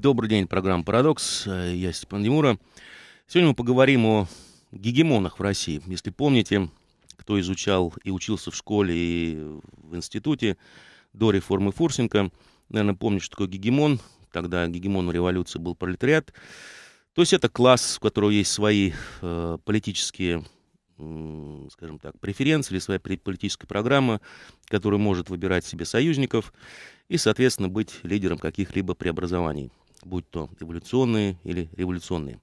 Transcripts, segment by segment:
Добрый день, программа «Парадокс». Э, я Степан Демура. Сегодня мы поговорим о гегемонах в России. Если помните, кто изучал и учился в школе и в институте до реформы Фурсенко, наверное, помнит, что такое гегемон. Тогда гегемоном революции был пролетариат. То есть это класс, у которого есть свои э, политические скажем так, преференции или своя политическая программа, которая может выбирать себе союзников и, соответственно, быть лидером каких-либо преобразований будь то эволюционные или революционные.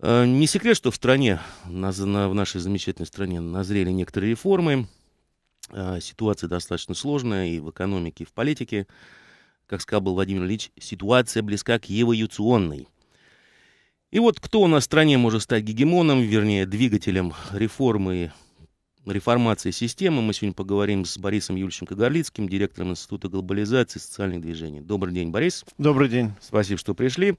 Э, не секрет, что в стране, в нашей замечательной стране назрели некоторые реформы. Э, ситуация достаточно сложная и в экономике, и в политике. Как сказал Владимир Ильич, ситуация близка к эволюционной. И вот кто у нас в стране может стать гегемоном, вернее, двигателем реформы реформации системы. Мы сегодня поговорим с Борисом Юльченко Кагарлицким, директором Института глобализации и социальных движений. Добрый день, Борис. Добрый день. Спасибо, что пришли.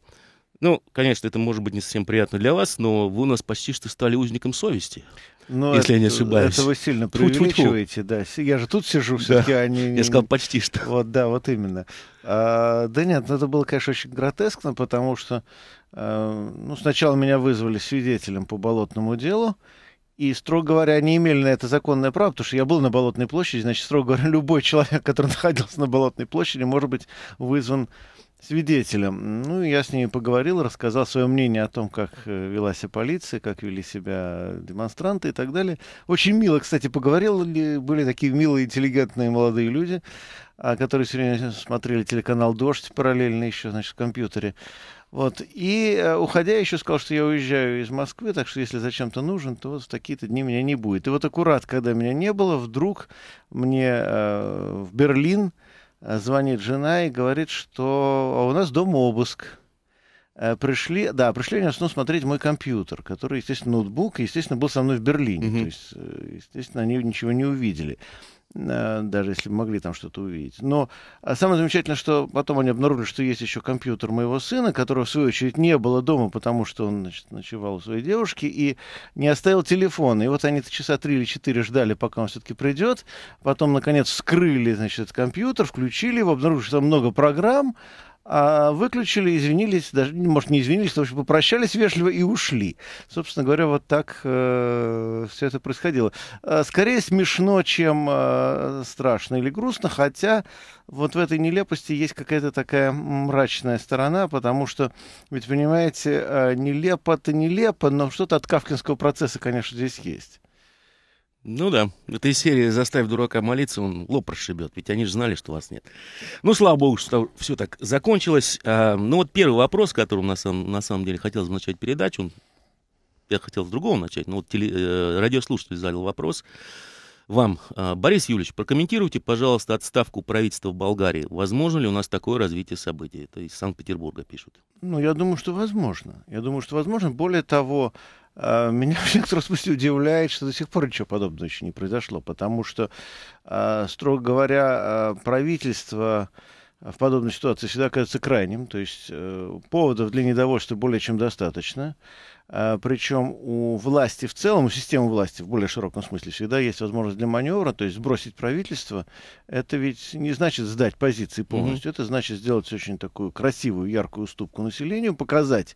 Ну, конечно, это может быть не совсем приятно для вас, но вы у нас почти что стали узником совести. Но ну, если это, я не ошибаюсь. Это вы сильно преувеличиваете, да. Я же тут сижу все-таки, да. а не... Я сказал почти что. Вот, да, вот именно. А, да нет, ну, это было, конечно, очень гротескно, потому что а, ну, сначала меня вызвали свидетелем по болотному делу, и, строго говоря, они имели на это законное право, потому что я был на Болотной площади, значит, строго говоря, любой человек, который находился на Болотной площади, может быть вызван свидетелем. Ну, я с ними поговорил, рассказал свое мнение о том, как э, вела себя полиция, как вели себя демонстранты и так далее. Очень мило, кстати, поговорил. Были такие милые, интеллигентные молодые люди, а, которые сегодня смотрели телеканал «Дождь» параллельно еще, значит, в компьютере. Вот. И э, уходя, еще сказал, что я уезжаю из Москвы, так что если зачем-то нужен, то вот в такие-то дни меня не будет. И вот аккурат, когда меня не было, вдруг мне э, в Берлин э, звонит жена и говорит, что «А у нас дома обыск. Э, пришли, да, пришли они в основном смотреть мой компьютер, который, естественно, ноутбук, и, естественно, был со мной в Берлине. Mm-hmm. То есть, естественно, они ничего не увидели. Э, даже если бы могли там что-то увидеть. Но а, самое замечательное, что потом они обнаружили, что есть еще компьютер моего сына, которого, в свою очередь, не было дома, потому что он значит, ночевал у своей девушки и не оставил телефон. И вот они часа три или четыре ждали, пока он все-таки придет. Потом, наконец, вскрыли значит, этот компьютер, включили его, обнаружили, что там много программ, а, выключили, извинились, даже, ну, может, не извинились, но, в общем, попрощались вежливо и ушли. Собственно говоря, вот так э, все это происходило. Э, скорее смешно, чем э, страшно или грустно, хотя вот в этой нелепости есть какая-то такая мрачная сторона, потому что, ведь, понимаете, э, нелепо-то нелепо, но что-то от кавкинского процесса, конечно, здесь есть. Ну да, в этой серии «Заставь дурака молиться», он лоб расшибет, ведь они же знали, что вас нет. Ну, слава богу, что все так закончилось. А, ну вот первый вопрос, которым на самом, на самом деле хотелось бы начать передачу, он, я хотел с другого начать, но вот теле, э, радиослушатель задал вопрос вам. А, Борис Юрьевич, прокомментируйте, пожалуйста, отставку правительства в Болгарии. Возможно ли у нас такое развитие событий? Это из Санкт-Петербурга пишут. Ну, я думаю, что возможно. Я думаю, что возможно. Более того, а, меня в некотором смысле удивляет, что до сих пор ничего подобного еще не произошло, потому что, а, строго говоря, а, правительство в подобной ситуации всегда кажется крайним, то есть э, поводов для недовольства более чем достаточно. Причем у власти в целом, у системы власти в более широком смысле всегда есть возможность для маневра, то есть сбросить правительство. Это ведь не значит сдать позиции полностью, mm-hmm. это значит сделать очень такую красивую, яркую уступку населению, показать,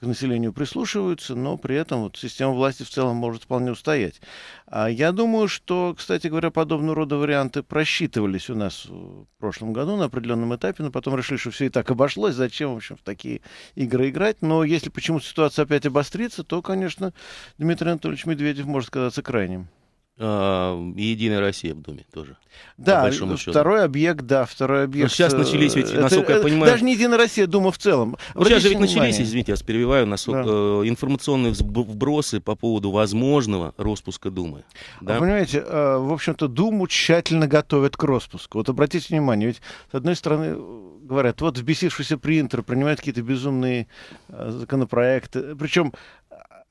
к населению прислушиваются, но при этом вот система власти в целом может вполне устоять. А я думаю, что, кстати говоря, подобного рода варианты просчитывались у нас в прошлом году на определенном этапе, но потом решили, что все и так обошлось, зачем, в общем, в такие игры играть. Но если почему-то ситуация опять обострится, то, конечно, Дмитрий Анатольевич Медведев может казаться крайним. И э, Единая Россия в Думе тоже. Да, по большому э, счету. второй объект, да, второй объект. Но ну, сейчас э, начались ведь, это, насколько это, я понимаю... Даже не Единая Россия, Дума в целом. Ну, сейчас же ведь внимание. начались, извините, я вас перебиваю, насколько, да. информационные вбросы по поводу возможного распуска Думы. Да? Вы понимаете, в общем-то, Думу тщательно готовят к распуску. Вот обратите внимание, ведь с одной стороны говорят, вот взбесившийся принтер принимает какие-то безумные законопроекты. Причем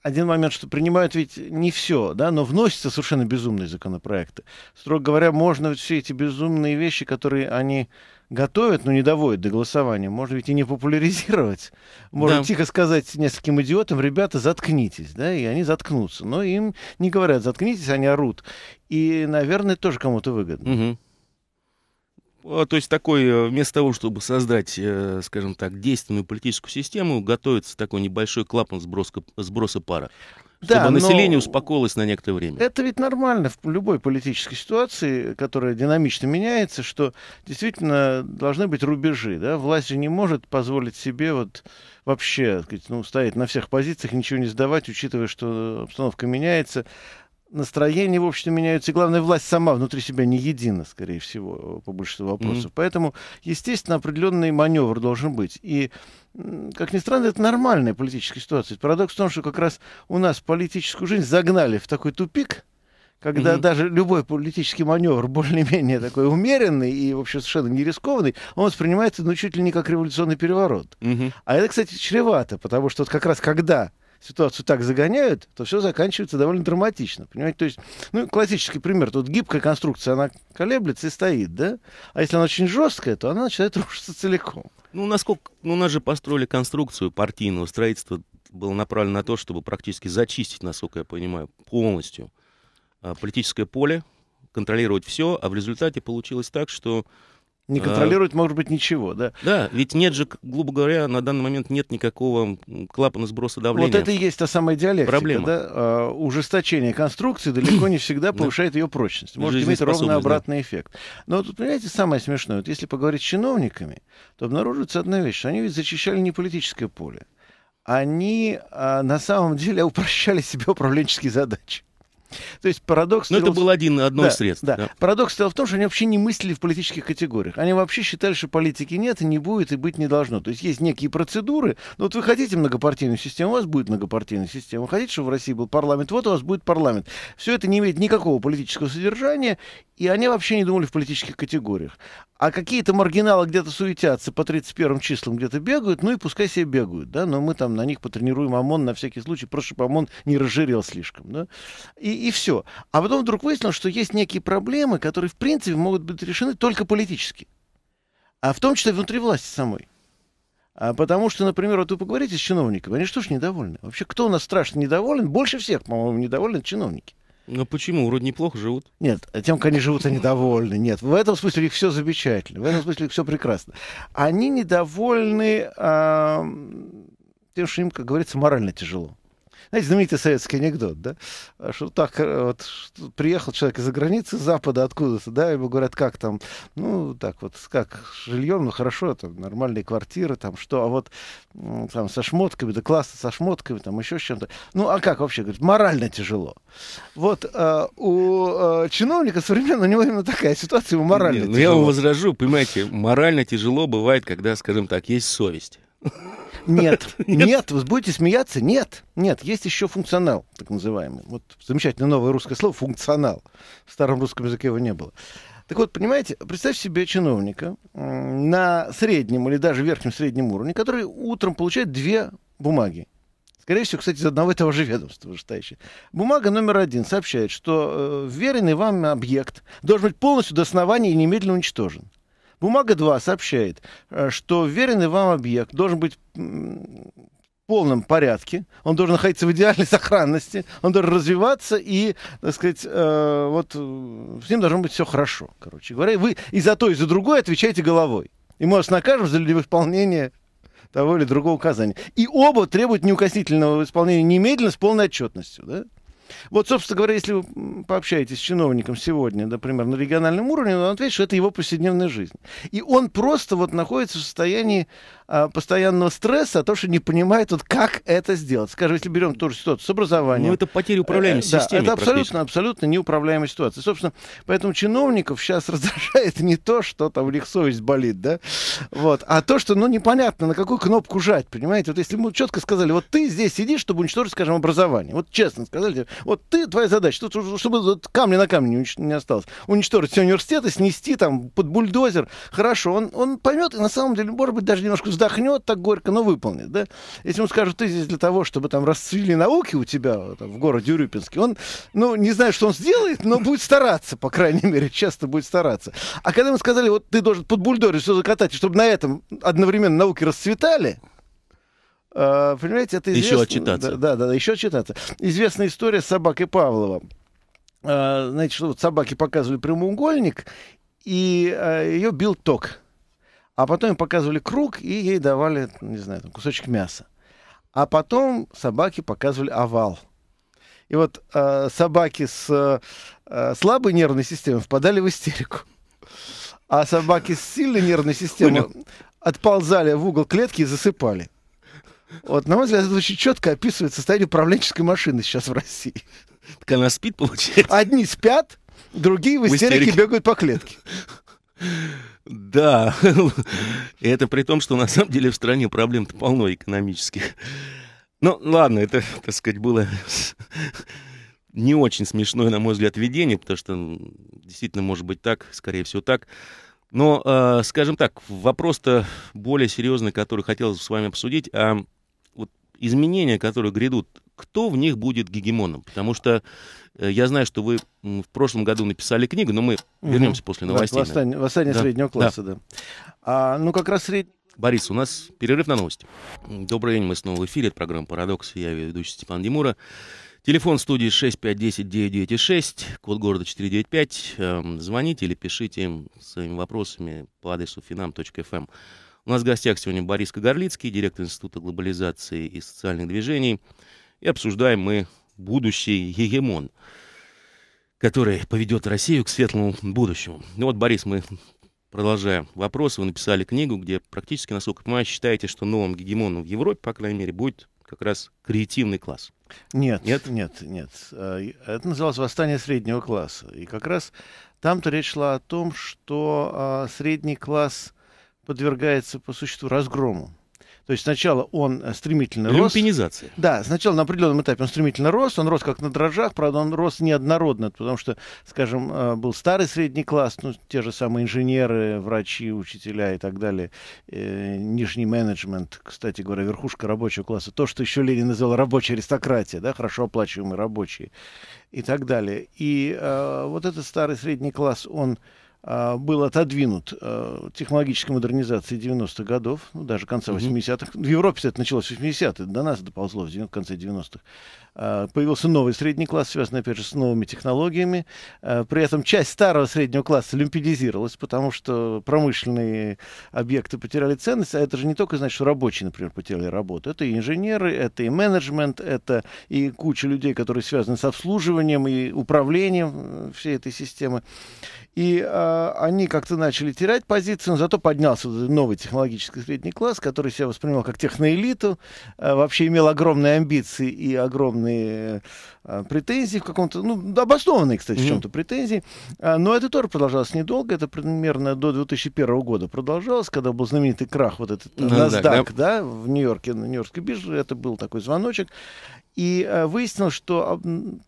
один момент, что принимают ведь не все, да, но вносятся совершенно безумные законопроекты. Строго говоря, можно ведь все эти безумные вещи, которые они готовят, но не доводят до голосования, можно ведь и не популяризировать. Можно да. тихо сказать нескольким идиотам, ребята, заткнитесь, да, и они заткнутся. Но им не говорят, заткнитесь, они орут. И, наверное, тоже кому-то выгодно. Угу. А, то есть такой, э, вместо того, чтобы создать, э, скажем так, действенную политическую систему, готовится такой небольшой клапан сброска, сброса пара. Чтобы да, население успокоилось на некоторое время. Это ведь нормально в любой политической ситуации, которая динамично меняется, что действительно должны быть рубежи. Да? Власть же не может позволить себе вот вообще сказать, ну, стоять на всех позициях, ничего не сдавать, учитывая, что обстановка меняется настроения, в общем, меняются. И главное, власть сама внутри себя не едина, скорее всего, по большинству вопросов. Mm-hmm. Поэтому, естественно, определенный маневр должен быть. И как ни странно, это нормальная политическая ситуация. Парадокс в том, что как раз у нас политическую жизнь загнали в такой тупик, когда mm-hmm. даже любой политический маневр, более-менее такой умеренный и, вообще совершенно не рискованный, он воспринимается, ну, чуть ли не как революционный переворот. Mm-hmm. А это, кстати, чревато, потому что вот как раз когда ситуацию так загоняют, то все заканчивается довольно драматично. Понимаете, то есть, ну, классический пример, тут гибкая конструкция, она колеблется и стоит, да? А если она очень жесткая, то она начинает рушиться целиком. Ну, насколько, ну, у нас же построили конструкцию партийного строительства, было направлено на то, чтобы практически зачистить, насколько я понимаю, полностью а, политическое поле, контролировать все, а в результате получилось так, что не а. контролирует, а, может быть, ничего, да? Да, ведь нет же, грубо говоря, на данный момент нет никакого клапана сброса давления. Вот это и есть та самая диалектика. Проблема. Да? А, ужесточение конструкции далеко не всегда повышает ее прочность. Может иметь ровно обратный да. эффект. Но тут, понимаете, самое смешное, вот если поговорить с чиновниками, то обнаруживается одна вещь, что они ведь зачищали не политическое поле. Они а, на самом деле упрощали себе управленческие задачи. То есть парадокс... Но это был один, одно да, из средств. Да. Да. Парадокс стоял в том, что они вообще не мыслили в политических категориях. Они вообще считали, что политики нет, и не будет, и быть не должно. То есть есть некие процедуры. Ну, вот вы хотите многопартийную систему, у вас будет многопартийная система. Вы хотите, чтобы в России был парламент, вот у вас будет парламент. Все это не имеет никакого политического содержания, и они вообще не думали в политических категориях. А какие-то маргиналы где-то суетятся, по 31 числам где-то бегают, ну и пускай себе бегают, да, но мы там на них потренируем ОМОН на всякий случай, просто чтобы ОМОН не разжирел слишком, да. И и все. А потом вдруг выяснилось, что есть некие проблемы, которые, в принципе, могут быть решены только политически. А в том числе внутри власти самой. А потому что, например, вот вы поговорите с чиновниками, они что ж недовольны? Вообще, кто у нас страшно недоволен? Больше всех, по-моему, недовольны чиновники. Ну почему? Вроде неплохо живут. Нет, тем, как они живут, они довольны. Нет, в этом смысле их все замечательно, в этом смысле их все прекрасно. Они недовольны э, тем, что им, как говорится, морально тяжело. Знаете, знаменитый советский анекдот, да? Что так э, вот что приехал человек из-за границы, запада откуда-то, да, ему говорят, как там, ну, так вот, как жилье, ну, хорошо, там, нормальные квартиры, там, что, а вот ну, там со шмотками, да классно со шмотками, там, еще с чем-то. Ну, а как вообще, говорит, морально тяжело. Вот э, у э, чиновника современного, у него именно такая ситуация, ему морально Нет, тяжело. Ну, я вам возражу, понимаете, морально тяжело бывает, когда, скажем так, есть совесть. Нет, нет, вы будете смеяться? Нет, нет, есть еще функционал, так называемый. Вот замечательное новое русское слово функционал. В старом русском языке его не было. Так вот, понимаете, представьте себе чиновника на среднем или даже верхнем среднем уровне, который утром получает две бумаги. Скорее всего, кстати, из одного и того же ведомства вышестоящие. Бумага номер один сообщает, что э, веренный вам объект должен быть полностью до основания и немедленно уничтожен. Бумага 2 сообщает, э, что веренный вам объект должен быть в полном порядке, он должен находиться в идеальной сохранности, он должен развиваться и, так сказать, э, вот э, с ним должно быть все хорошо, короче говоря. вы и за то, и за другое отвечаете головой. И мы вас накажем за невыполнение того или другого указания. И оба требуют неукоснительного исполнения немедленно с полной отчетностью. Да? Вот, собственно говоря, если вы пообщаетесь с чиновником сегодня, например, на региональном уровне, он ответит, что это его повседневная жизнь. И он просто вот находится в состоянии Э, постоянного стресса, а то, что не понимает, вот, как это сделать. Скажем, если берем ту же ситуацию с образованием. Ну, это потеря управляемости э, да, Это абсолютно, абсолютно неуправляемая ситуация. Собственно, поэтому чиновников сейчас раздражает не то, что там у них совесть болит, да, вот, а то, что, ну, непонятно, на какую кнопку жать, понимаете? Вот если ему четко сказали, вот ты здесь сидишь, чтобы уничтожить, скажем, образование. Вот честно сказали, вот ты, твоя задача, чтобы вот, камня на камне не, не осталось. Уничтожить все университеты, снести там под бульдозер. Хорошо, он, он поймет, и на самом деле, может быть, даже немножко вздохнет так горько, но выполнит, да? Если ему скажут, ты здесь для того, чтобы там расцвели науки у тебя там, в городе Урюпинске, он, ну, не знает, что он сделает, но будет стараться, по крайней мере, часто будет стараться. А когда ему сказали, вот ты должен под бульдорить все закатать, чтобы на этом одновременно науки расцветали, э, понимаете, это известно... Еще отчитаться. Да, да, да, еще отчитаться. Известная история с собакой Павлова. Э, знаете, что вот собаке показывали прямоугольник, и э, ее бил ток а потом им показывали круг и ей давали, не знаю, там, кусочек мяса. А потом собаки показывали овал. И вот э, собаки с э, слабой нервной системой впадали в истерику. А собаки с сильной нервной системой Понял. отползали в угол клетки и засыпали. Вот, на мой взгляд, это очень четко описывает состояние управленческой машины сейчас в России. Так она спит, получается? Одни спят, другие в истерике, в истерике. бегают по клетке. Да, и это при том, что на самом деле в стране проблем-то полно экономических. Ну, ладно, это, так сказать, было не очень смешное, на мой взгляд, видение, потому что действительно может быть так, скорее всего так. Но, э, скажем так, вопрос-то более серьезный, который хотелось с вами обсудить, а вот изменения, которые грядут кто в них будет гегемоном. Потому что э, я знаю, что вы в прошлом году написали книгу, но мы угу. вернемся после новостей. Да, восстание, восстание да. среднего класса, да. да. А, ну, как раз сред. Борис, у нас перерыв на новости. Добрый день, мы снова в эфире. Это программа «Парадокс». Я ведущий Степан Демура. Телефон студии 6510-996, код города 495. Эм, звоните или пишите им своими вопросами по адресу finam.fm. Эм. У нас в гостях сегодня Борис Кагарлицкий, директор Института глобализации и социальных движений. И обсуждаем мы будущий гегемон, который поведет Россию к светлому будущему. Ну вот, Борис, мы продолжаем вопрос. Вы написали книгу, где практически, насколько я понимаю, считаете, что новым гегемоном в Европе, по крайней мере, будет как раз креативный класс. Нет, нет, нет, нет. А, это называлось «Восстание среднего класса». И как раз там-то речь шла о том, что а, средний класс подвергается по существу разгрому. То есть сначала он э, стремительно рос. Люмпинизация. Да, сначала на определенном этапе он стремительно рос, он рос как на дрожжах, правда, он рос неоднородно, потому что, скажем, э, был старый средний класс, ну, те же самые инженеры, врачи, учителя и так далее, э, нижний менеджмент, кстати говоря, верхушка рабочего класса, то, что еще Ленин называл рабочая аристократия, да, хорошо оплачиваемые рабочие и так далее. И э, вот этот старый средний класс, он а, был отодвинут э, технологической модернизации 90-х годов, ну, даже конца mm 80-х. В Европе это началось в 80-е, до нас доползло в, конце 90-х. А, появился новый средний класс, связанный, опять же, с новыми технологиями. А, при этом часть старого среднего класса люмпедизировалась, потому что промышленные объекты потеряли ценность, а это же не только, значит, что рабочие, например, потеряли работу. Это и инженеры, это и менеджмент, это и куча людей, которые связаны с обслуживанием и управлением э, всей этой системы. И э, они как-то начали терять позиции, но зато поднялся новый технологический средний класс, который себя воспринимал как техноэлиту, э, вообще имел огромные амбиции и огромные э, претензии в каком-то, ну, обоснованные, кстати, в чем-то претензии. Э, но это тоже продолжалось недолго, это примерно до 2001 года продолжалось, когда был знаменитый крах вот этот э, ну NASDAQ, да, да, да. в Нью-Йорке, на Нью-Йоркской бирже, это был такой звоночек и э, выяснилось, что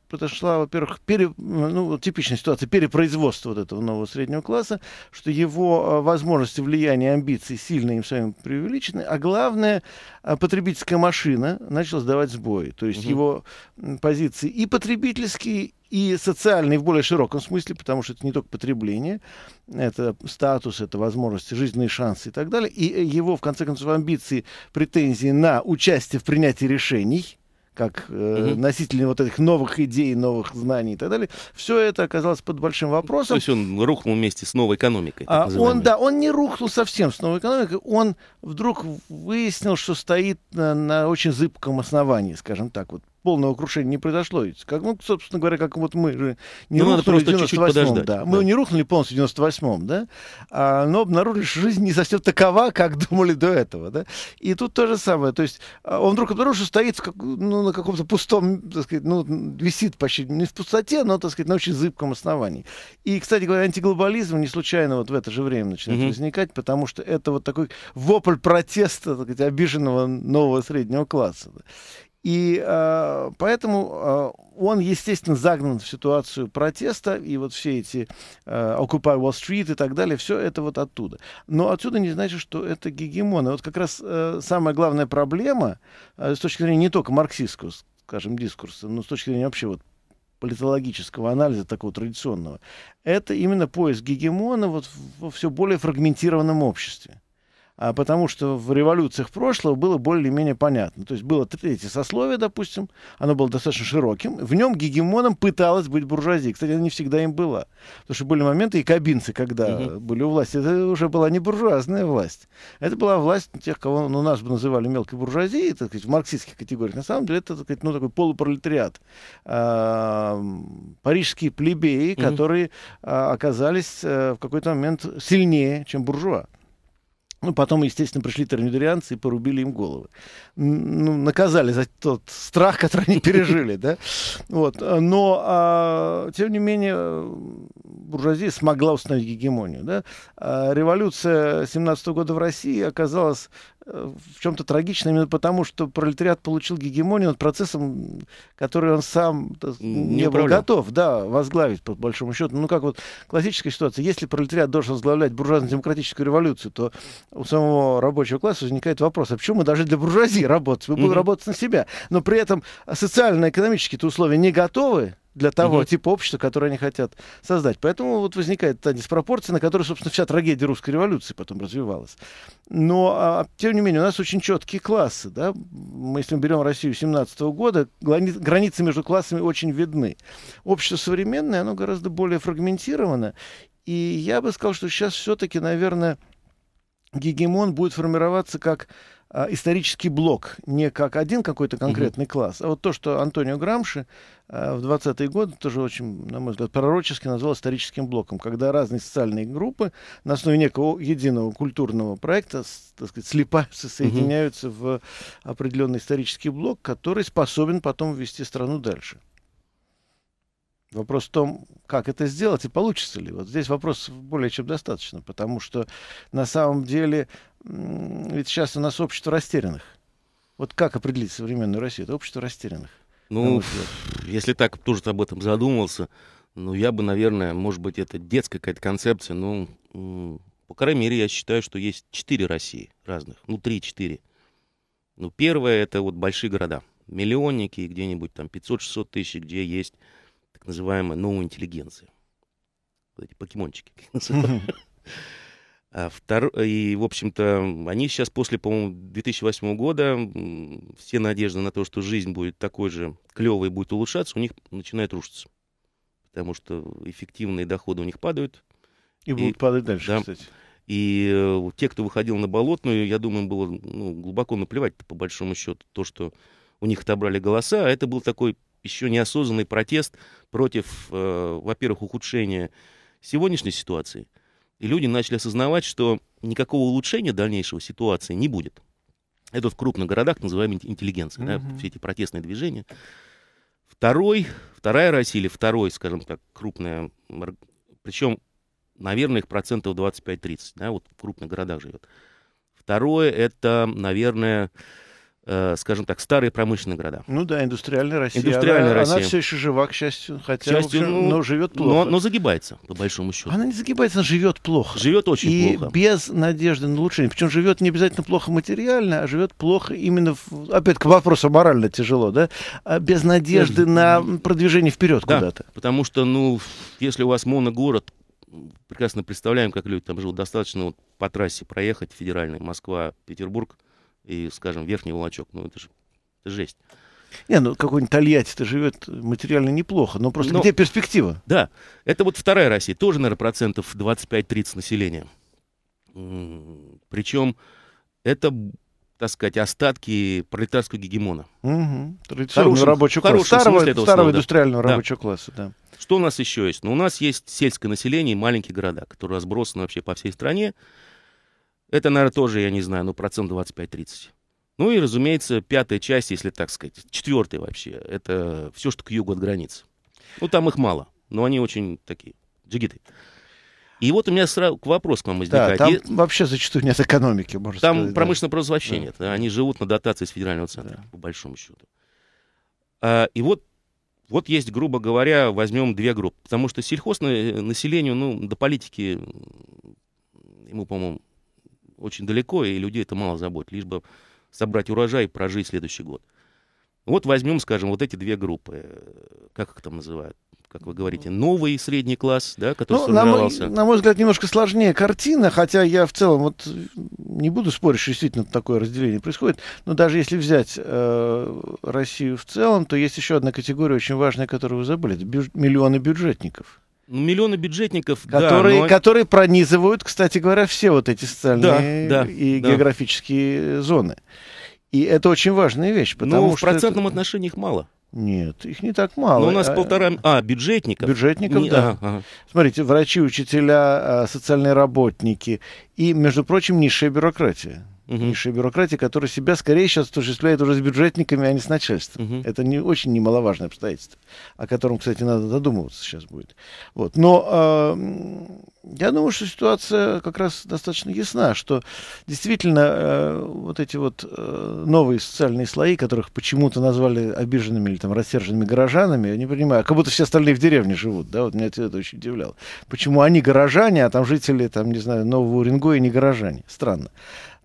произошла, во-первых, пере, ну, типичная ситуация перепроизводства вот этого нового среднего класса, что его э, возможности влияния амбиции сильно им самим преувеличены, а главное, э, потребительская машина начала сдавать сбои. То есть угу. его позиции и потребительские, и социальные в более широком смысле, потому что это не только потребление, это статус, это возможности, жизненные шансы и так далее, и его, в конце концов, амбиции, претензии на участие в принятии решений, как угу. носители вот этих новых идей, новых знаний и так далее. Все это оказалось под большим вопросом. То есть он рухнул вместе с новой экономикой. А, он, да, он не рухнул совсем с новой экономикой. Он вдруг выяснил, что стоит на, на очень зыбком основании, скажем так, вот полного крушения не произошло. Ведь как, ну, собственно говоря, как вот мы же не ну, рухнули в 98-м. Да. Мы да. не рухнули полностью в 98-м, да? А, но обнаружили, что жизнь не совсем такова, как думали до этого. Да? И тут то же самое. То есть а, он вдруг обнаружил, что стоит как, ну, на каком-то пустом, так сказать, ну, висит почти не в пустоте, но, так сказать, на очень зыбком основании. И, кстати говоря, антиглобализм не случайно вот в это же время начинает mm-hmm. возникать, потому что это вот такой вопль протеста, так сказать, обиженного нового среднего класса. И э, поэтому э, он, естественно, загнан в ситуацию протеста, и вот все эти э, Occupy Wall Street и так далее, все это вот оттуда. Но отсюда не значит, что это гегемоны. Вот как раз э, самая главная проблема э, с точки зрения не только марксистского, скажем, дискурса, но с точки зрения вообще вот политологического анализа, такого традиционного, это именно поиск гегемона вот во все более фрагментированном обществе. А, потому что в революциях прошлого было более-менее понятно. То есть было третье сословие, допустим, оно было достаточно широким, в нем гегемоном пыталась быть буржуазия. Кстати, она не всегда им была, потому что были моменты, и кабинцы, когда угу. были у власти, это уже была не буржуазная власть. Это была власть тех, кого ну, нас бы называли мелкой буржуазией, так сказать, в марксистских категориях. На самом деле это так сказать, ну, такой полупролетариат. А, парижские плебеи, угу. которые а, оказались а, в какой-то момент сильнее, чем буржуа. Ну, потом, естественно, пришли термидорианцы и порубили им головы. Ну, наказали за тот страх, который они пережили, да. Вот. Но, а, тем не менее, буржуазия смогла установить гегемонию, да. А революция 17 -го года в России оказалась в чем-то трагично именно потому, что пролетариат получил гегемонию над процессом, который он сам не, не был готов да, возглавить, по большому счету. Ну, как вот классическая ситуация. Если пролетариат должен возглавлять буржуазно-демократическую революцию, то у самого рабочего класса возникает вопрос, а почему мы должны для буржуазии работать? Мы будем mm-hmm. работать на себя. Но при этом социально-экономические условия не готовы, для того угу. типа общества, которое они хотят создать. Поэтому вот возникает та диспропорция, на которой, собственно, вся трагедия русской революции потом развивалась. Но, а, тем не менее, у нас очень четкие классы. Да? Мы, если мы берем Россию 17 -го года, границы между классами очень видны. Общество современное, оно гораздо более фрагментировано. И я бы сказал, что сейчас все-таки, наверное, гегемон будет формироваться как а, исторический блок, не как один какой-то конкретный mm-hmm. класс, а вот то, что Антонио Грамши а, в 20-е годы тоже очень, на мой взгляд, пророчески назвал историческим блоком, когда разные социальные группы на основе некого единого культурного проекта, так сказать, слипаются, соединяются mm-hmm. в определенный исторический блок, который способен потом ввести страну дальше. Вопрос в том, как это сделать и получится ли. Вот здесь вопрос более чем достаточно, потому что на самом деле, ведь сейчас у нас общество растерянных. Вот как определить современную Россию? Это общество растерянных. Ну, если так тоже об этом задумался, ну, я бы, наверное, может быть, это детская какая-то концепция, но, ну, по крайней мере, я считаю, что есть четыре России разных, ну, три-четыре. Ну, первое — это вот большие города, миллионники, где-нибудь там 500-600 тысяч, где есть так называемая новая интеллигенция. Вот эти покемончики, как А втор... И, в общем-то, они сейчас после, по-моему, 2008 года все надежды на то, что жизнь будет такой же клевой, будет улучшаться, у них начинает рушиться. Потому что эффективные доходы у них падают. И, и будут падать дальше, да. кстати. И э, те, кто выходил на болотную, я думаю, было ну, глубоко наплевать, по большому счету, то, что у них отобрали голоса. А это был такой еще неосознанный протест против, э, во-первых, ухудшения сегодняшней ситуации. И люди начали осознавать, что никакого улучшения дальнейшего ситуации не будет. Это в крупных городах, называемая интеллигенция, угу. да, все эти протестные движения. Второй, вторая Россия или второй, скажем так, крупная, причем, наверное, их процентов 25-30, да, вот в крупных городах живет. Второе, это, наверное, Э, скажем так, старые промышленные города. Ну да, индустриальная Россия. Индустриальная она, Россия. Она все еще жива, к счастью, хотя, к счастью, общем, ну, но живет плохо. Но, но загибается, по большому счету. Она не загибается, она живет плохо. Живет очень и плохо. И без надежды на улучшение. Причем живет не обязательно плохо материально, а живет плохо именно, в, опять к вопросу морально тяжело, да, а без надежды на продвижение вперед да, куда-то. потому что, ну, если у вас моногород, прекрасно представляем, как люди там живут, достаточно вот по трассе проехать, федеральной, Москва, Петербург, и, скажем, верхний волочок. Ну, это же это жесть. Не, ну какой-нибудь Тольятти-то живет материально неплохо, но просто но, где перспектива? Да, это вот вторая Россия, тоже, наверное, процентов 25-30 населения. Причем это, так сказать, остатки пролетарского гегемона. Угу. Традиционного хорошего, рабочего класса. Старого, этого старого слова, индустриального да. рабочего да. класса, да. Что у нас еще есть? Ну, у нас есть сельское население и маленькие города, которые разбросаны вообще по всей стране. Это, наверное, тоже, я не знаю, ну, процент 25-30. Ну и, разумеется, пятая часть, если так сказать, четвертая вообще, это все, что к югу от границы. Ну, там их мало, но они очень такие, джигиты. И вот у меня сразу вопрос к вам возникает. Да, там и... вообще зачастую нет экономики, можно там сказать. Там промышленного да. производства да. нет. Они живут на дотации из федерального центра, да. по большому счету. А, и вот, вот есть, грубо говоря, возьмем две группы. Потому что сельхозное э, населению, ну, до политики ему, по-моему, очень далеко, и людей это мало заботит, лишь бы собрать урожай и прожить следующий год. Вот возьмем, скажем, вот эти две группы, как их там называют, как вы говорите, новый средний класс, да, который ну, сформировался? На мой, на мой взгляд, немножко сложнее картина, хотя я в целом вот не буду спорить, что действительно такое разделение происходит, но даже если взять э, Россию в целом, то есть еще одна категория очень важная, которую вы забыли, это бюж- миллионы бюджетников. Ну, миллионы бюджетников, которые, да, но... которые пронизывают, кстати говоря, все вот эти социальные да, да, и да. географические зоны. И это очень важная вещь, ну, потому ну, что в процентном это... отношении их мало. Нет, их не так мало. Но у нас а, полтора... А, бюджетников? Бюджетников, не... да. Ага, ага. Смотрите, врачи, учителя, а, социальные работники и, между прочим, низшая бюрократия угу. низшая бюрократия, которая себя скорее сейчас осуществляет уже с бюджетниками, а не с начальством. Угу. Это не, очень немаловажное обстоятельство, о котором, кстати, надо додумываться сейчас будет. Вот. Но э, я думаю, что ситуация как раз достаточно ясна, что действительно э, вот эти вот э, новые социальные слои, которых почему-то назвали обиженными или там рассерженными горожанами, я не понимаю, а как будто все остальные в деревне живут, да, вот меня это очень удивляло. Почему они горожане, а там жители, там, не знаю, Нового Уренгоя не горожане? Странно.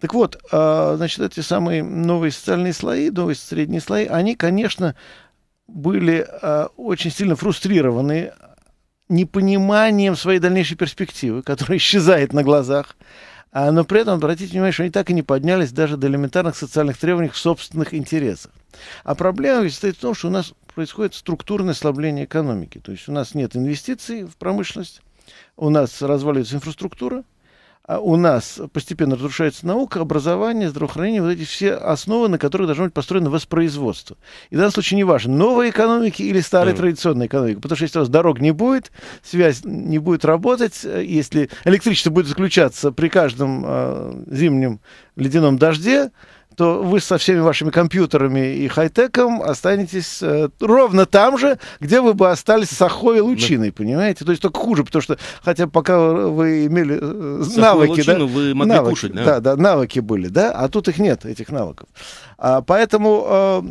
Так вот, а, значит, эти самые новые социальные слои, новые средние слои, они, конечно, были а, очень сильно фрустрированы непониманием своей дальнейшей перспективы, которая исчезает на глазах. А, но при этом, обратите внимание, что они так и не поднялись даже до элементарных социальных требований в собственных интересах. А проблема состоит в том, что у нас происходит структурное ослабление экономики. То есть у нас нет инвестиций в промышленность, у нас разваливается инфраструктура – а у нас постепенно разрушается наука, образование, здравоохранение, вот эти все основы, на которых должно быть построено воспроизводство. И в данном случае не важно, новая экономика или старая mm. традиционная экономика, потому что если у вас дорог не будет, связь не будет работать, э, если электричество будет заключаться при каждом э, зимнем ледяном дожде, то вы со всеми вашими компьютерами и хай-теком останетесь э, ровно там же, где вы бы остались с охой лучиной, понимаете? То есть только хуже, потому что хотя пока вы имели э, навыки, да, вы могли навыки, кушать, да? да, да, навыки были, да, а тут их нет этих навыков, а, поэтому э,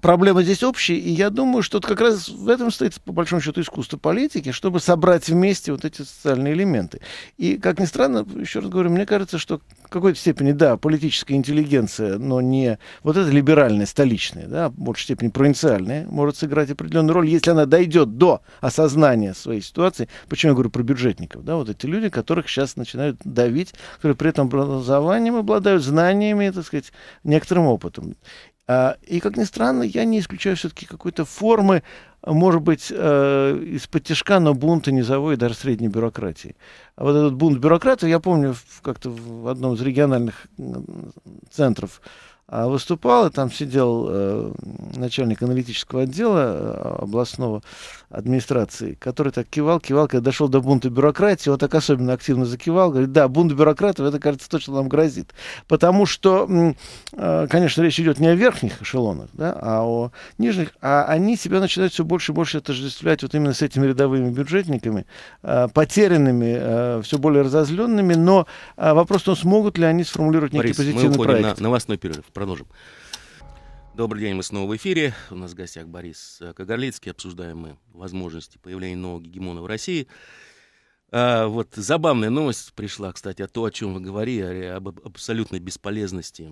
проблема здесь общая, и я думаю, что как раз в этом стоит, по большому счету, искусство политики, чтобы собрать вместе вот эти социальные элементы. И, как ни странно, еще раз говорю, мне кажется, что в какой-то степени, да, политическая интеллигенция, но не вот эта либеральная, столичная, да, в большей степени провинциальная, может сыграть определенную роль, если она дойдет до осознания своей ситуации. Почему я говорю про бюджетников, да, вот эти люди, которых сейчас начинают давить, которые при этом образованием обладают, знаниями, так сказать, некоторым опытом. А, и, как ни странно, я не исключаю все-таки какой-то формы, может быть, э, из-под тяжка, но бунта низовой и даже средней бюрократии. А вот этот бунт бюрократов, я помню, как-то в одном из региональных центров а, выступал, и там сидел э, начальник аналитического отдела э, областного администрации, который так кивал, кивал, когда дошел до бунта бюрократии, он так особенно активно закивал, говорит, да, бунт бюрократов, это, кажется, точно нам грозит. Потому что, э, конечно, речь идет не о верхних эшелонах, да, а о нижних, а они себя начинают все больше и больше отождествлять вот именно с этими рядовыми бюджетниками, потерянными, все более разозленными, но вопрос в том, смогут ли они сформулировать некий Борис, позитивный мы проект. на новостной перерыв продолжим. Добрый день, мы снова в эфире. У нас в гостях Борис э, Кагарлицкий. Обсуждаем мы возможности появления нового гегемона в России. А, вот забавная новость пришла, кстати, о том, о чем вы говорили, об абсолютной бесполезности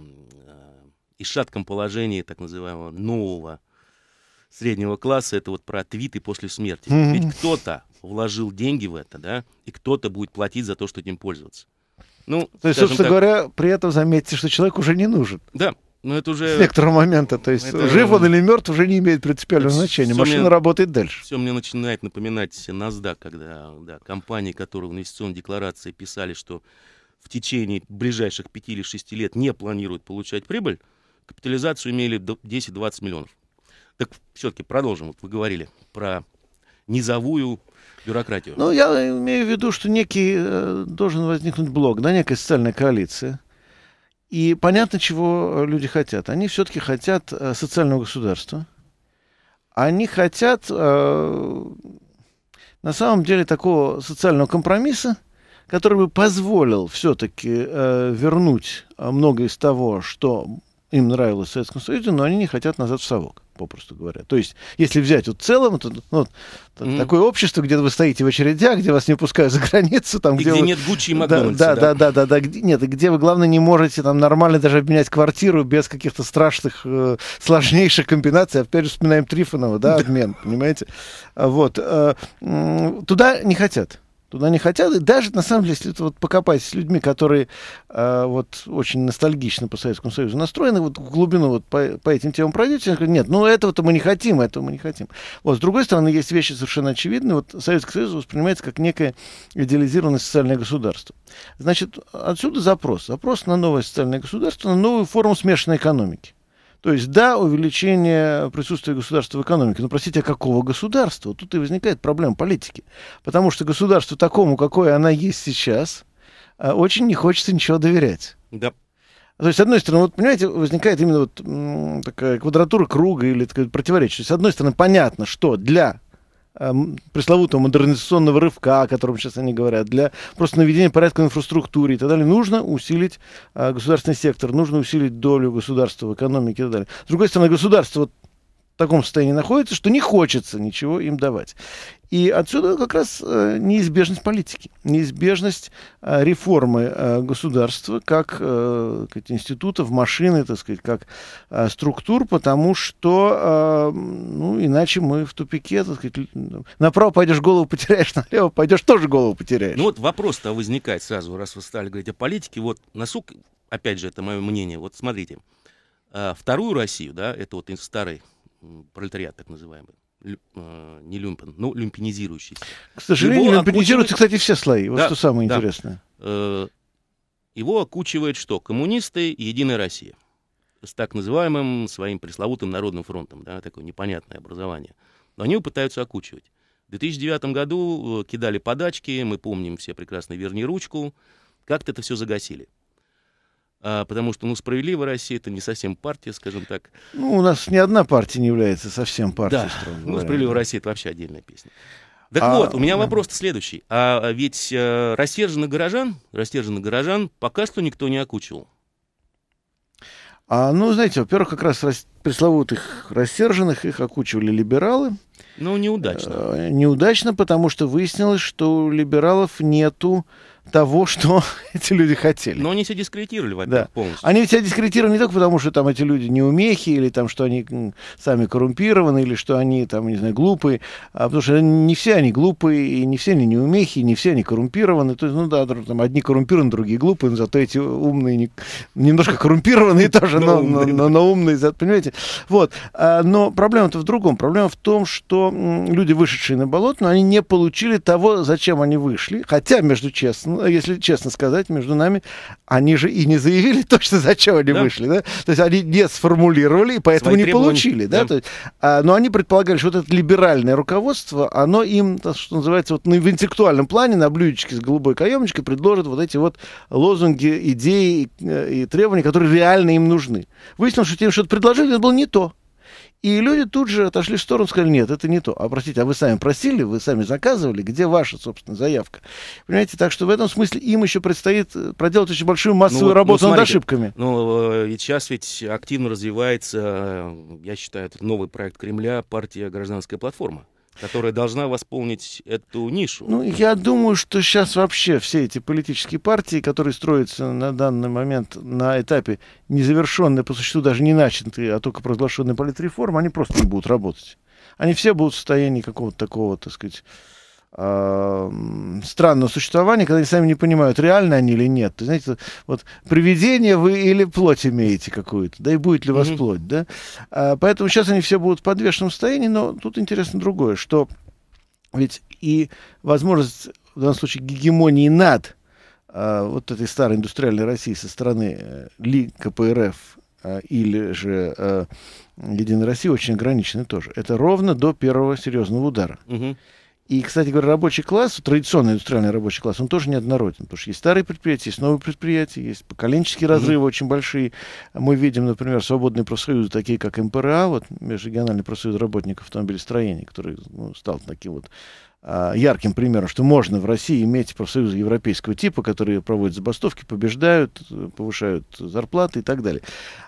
а, и шатком положении так называемого нового среднего класса. Это вот про твиты после смерти. Ведь кто-то вложил деньги в это, да, и кто-то будет платить за то, что этим пользоваться. Ну, то есть, собственно так, говоря, при этом заметьте, что человек уже не нужен. Да, но это уже... С некоторого момента, то есть это... жив он или мертв, уже не имеет принципиального это значения. Машина мне... работает дальше. Все мне начинает напоминать NASDAQ, когда да, компании, которые в инвестиционной декларации писали, что в течение ближайших 5 или 6 лет не планируют получать прибыль, капитализацию имели 10-20 миллионов. Так все-таки продолжим. Вот вы говорили про низовую бюрократию. Ну, я имею в виду, что некий э, должен возникнуть блок, да, некая социальная коалиция. И понятно, чего люди хотят. Они все-таки хотят э, социального государства. Они хотят э, на самом деле такого социального компромисса, который бы позволил все-таки э, вернуть э, многое из того, что им нравилось в Советском Союзе, но они не хотят назад в совок, попросту говоря. То есть, если взять вот в целом, то, ну, mm такое общество, где вы стоите в очередях, а где вас не пускают за границу, там, и где, где вы... нет Гуччи и Макдональдса. Да, да, да, да, да, да, где, нет, где вы, главное, не можете там нормально даже обменять квартиру без каких-то страшных, э, сложнейших комбинаций. Опять же, вспоминаем Трифонова, да, обмен, понимаете? А вот. Э, туда не хотят туда не хотят. И даже, на самом деле, если вот покопать с людьми, которые э, вот очень ностальгично по Советскому Союзу настроены, вот в глубину вот по, по этим темам пройдете, они говорят, нет, ну этого-то мы не хотим, этого мы не хотим. Вот, с другой стороны, есть вещи совершенно очевидные. Вот Советский Союз воспринимается как некое идеализированное социальное государство. Значит, отсюда запрос. Запрос на новое социальное государство, на новую форму смешанной экономики. То есть, да, увеличение присутствия государства в экономике. Но, простите, а какого государства? Тут и возникает проблема политики. Потому что государству такому, какое оно есть сейчас, э, очень не хочется ничего доверять. Да. То есть, с одной стороны, вот, понимаете, возникает именно вот такая квадратура круга или такое противоречие. То есть, с одной стороны, понятно, что для Эм, пресловутого модернизационного рывка, о котором сейчас они говорят, для просто наведения порядка в инфраструктуре и так далее, нужно усилить э, государственный сектор, нужно усилить долю государства в экономике и так далее. С другой стороны, государство вот в таком состоянии находится, что не хочется ничего им давать. И отсюда как раз э, неизбежность политики, неизбежность э, реформы э, государства как, как институтов, машины, так сказать, как структур, потому что ну, иначе мы в тупике, так сказать, направо пойдешь, голову потеряешь, налево пойдешь, тоже голову потеряешь. Ну вот вопрос-то возникает сразу, раз вы стали говорить о политике, вот насколько, опять же, это мое мнение, вот смотрите, вторую Россию, да, это вот старый пролетариат так называемый, Э, не люмпен, ну, люмпенизирующийся. К сожалению, Его люмпенизируются, окучивает... кстати, все слои. Вот да, что самое да. интересное. Э, его окучивает что? Коммунисты и Единая Россия. С так называемым своим пресловутым Народным фронтом, да, такое непонятное образование. Но они его пытаются окучивать. В 2009 году э, кидали подачки, мы помним все прекрасно «Верни ручку». Как-то это все загасили а, потому что, ну, справедливая Россия это не совсем партия, скажем так. Ну, у нас ни одна партия не является совсем партией. Ну, да, стран, ну, справедливая Россия это вообще отдельная песня. Так а... вот, у меня вопрос следующий. А ведь э, рассерженных горожан, рассерженных горожан пока что никто не окучивал. А, ну, знаете, во-первых, как раз рас... пресловутых рассерженных их окучивали либералы. Ну, неудачно. Э, неудачно, потому что выяснилось, что у либералов нету того, что эти люди хотели. Но они себя дискредитировали, да. полностью. Они себя дискредитировали не только потому, что там эти люди неумехи, или там, что они сами коррумпированы, или что они там, не знаю, глупые, а потому что не все они глупые, и не все они неумехи, и не все они коррумпированы. То есть, ну да, там одни коррумпированы, другие глупые, но зато эти умные, не, немножко коррумпированные тоже, но, но, но, но умные, понимаете? Вот. А, но проблема-то в другом. Проблема в том, что люди, вышедшие на болото, но они не получили того, зачем они вышли. Хотя, между честно, ну, если честно сказать, между нами, они же и не заявили точно, зачем они да. вышли, да? То есть они не сформулировали, и поэтому Свои не получили, да? да? То есть, а, но они предполагали, что вот это либеральное руководство, оно им, что называется, вот на интеллектуальном плане на блюдечке с голубой каемочкой предложит вот эти вот лозунги, идеи э, и, требования, которые реально им нужны. Выяснилось, что тем, что предложили, это было не то. И люди тут же отошли в сторону, сказали, нет, это не то. А простите, а вы сами просили, вы сами заказывали, где ваша, собственно, заявка? Понимаете, так что в этом смысле им еще предстоит э, проделать очень большую ну массовую ну, работу ну, смотрите, над ошибками. Ну, ведь э, сейчас ведь активно развивается, э, я считаю, этот новый проект Кремля, партия «Гражданская платформа» которая должна восполнить эту нишу. Ну, я думаю, что сейчас вообще все эти политические партии, которые строятся на данный момент на этапе незавершенной, по существу даже не начатой, а только проглашенной политреформы, они просто не будут работать. Они все будут в состоянии какого-то такого, так сказать, Эм, странного существования, когда они сами не понимают, реально они или нет. Ты знаете, вот привидение вы или плоть имеете какую-то, да, и будет ли у вас mm-hmm. плоть, да. А, поэтому сейчас они все будут в подвешенном состоянии, но тут интересно другое, что ведь и возможность, в данном случае, гегемонии над а, вот этой старой индустриальной России со стороны э, ли КПРФ а, или же э, Единой России очень ограничены тоже. Это ровно до первого серьезного удара. Mm-hmm. И, кстати говоря, рабочий класс, традиционный индустриальный рабочий класс, он тоже неоднороден, потому что есть старые предприятия, есть новые предприятия, есть поколенческие разрывы mm-hmm. очень большие. Мы видим, например, свободные профсоюзы, такие как МПРА, вот Межрегиональный профсоюз работников автомобилестроения, который ну, стал таким вот Э, ярким примером, что можно в России иметь профсоюзы европейского типа, которые проводят забастовки, побеждают, повышают зарплаты и так далее.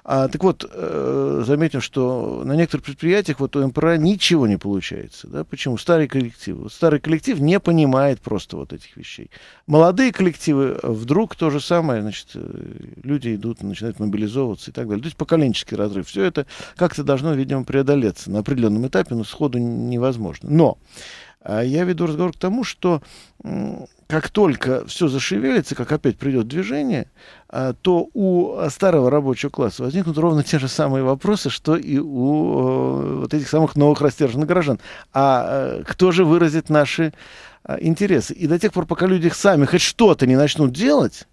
А, так вот, э, заметим, что на некоторых предприятиях вот у МПРА ничего не получается. Да? Почему? Старый коллектив. старый коллектив не понимает просто вот этих вещей. Молодые коллективы э, вдруг то же самое, значит, э, люди идут, начинают мобилизовываться и так далее. То есть поколенческий разрыв. Все это как-то должно, видимо, преодолеться. На определенном этапе, но сходу невозможно. Но а я веду разговор к тому, что как только все зашевелится, как опять придет движение, а, то у старого рабочего класса возникнут ровно те же самые вопросы, что и у э, вот этих самых новых растерженных граждан. А э, кто же выразит наши а, интересы? И до тех пор, пока люди сами хоть что-то не начнут делать,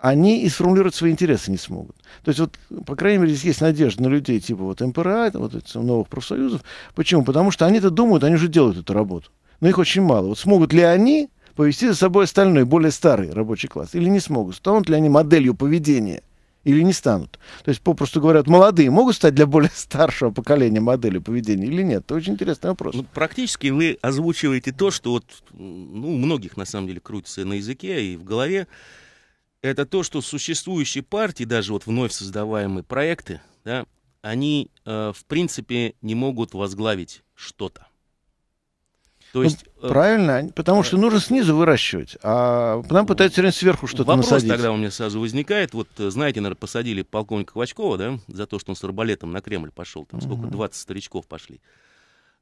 они и сформулировать свои интересы не смогут. То есть, вот, по крайней мере, здесь есть надежда на людей типа вот МПРА, вот этих новых профсоюзов. Почему? Потому что они-то думают, они уже делают эту работу. Но их очень мало. Вот смогут ли они повести за собой остальной, более старый рабочий класс? Или не смогут? Станут ли они моделью поведения? Или не станут? То есть, попросту говорят, молодые могут стать для более старшего поколения моделью поведения или нет? Это очень интересный вопрос. Ну, практически вы озвучиваете то, что вот, ну, у многих, на самом деле, крутится на языке и в голове это то, что существующие партии, даже вот вновь создаваемые проекты, да, они, э, в принципе, не могут возглавить что-то. То ну, есть, ну, правильно, потому э, что нужно снизу выращивать, а нам пытаются все время сверху что-то вопрос насадить. Вопрос тогда у меня сразу возникает. Вот, э, знаете, наверное, посадили полковника Квачкова, да, за то, что он с арбалетом на Кремль пошел. Там сколько, 20 старичков пошли